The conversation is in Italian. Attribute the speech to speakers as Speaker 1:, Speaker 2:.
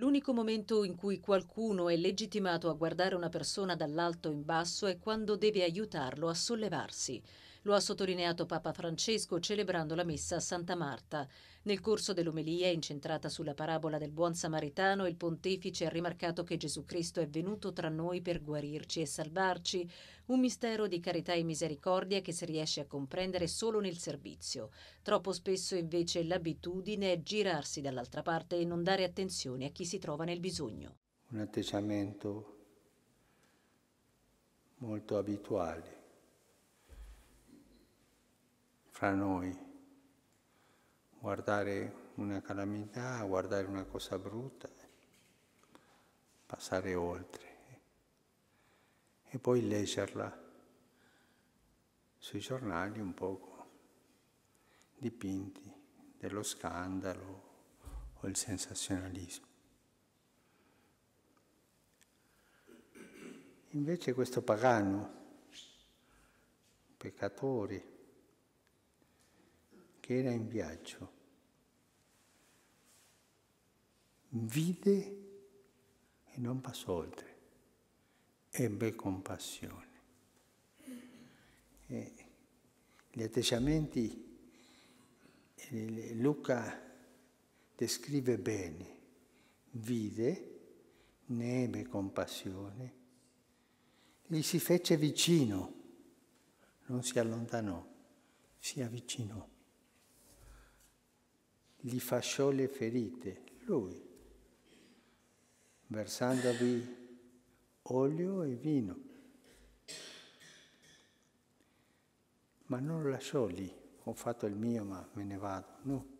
Speaker 1: L'unico momento in cui qualcuno è legittimato a guardare una persona dall'alto in basso è quando deve aiutarlo a sollevarsi. Lo ha sottolineato Papa Francesco celebrando la messa a Santa Marta. Nel corso dell'omelia incentrata sulla parabola del buon samaritano, il pontefice ha rimarcato che Gesù Cristo è venuto tra noi per guarirci e salvarci, un mistero di carità e misericordia che si riesce a comprendere solo nel servizio. Troppo spesso invece l'abitudine è girarsi dall'altra parte e non dare attenzione a chi si trova nel bisogno.
Speaker 2: Un atteggiamento molto abituale fra noi, guardare una calamità, guardare una cosa brutta, passare oltre e poi leggerla sui giornali un poco, dipinti dello scandalo o il sensazionalismo. Invece questo pagano, peccatore, che era in viaggio, vide e non passò oltre, ebbe compassione. E gli atteggiamenti eh, Luca descrive bene, vide, ne ebbe compassione, gli si fece vicino, non si allontanò, si avvicinò gli fasciò le ferite, lui, versandovi olio e vino. Ma non lo lasciò lì,
Speaker 1: ho fatto il mio ma me ne vado, no.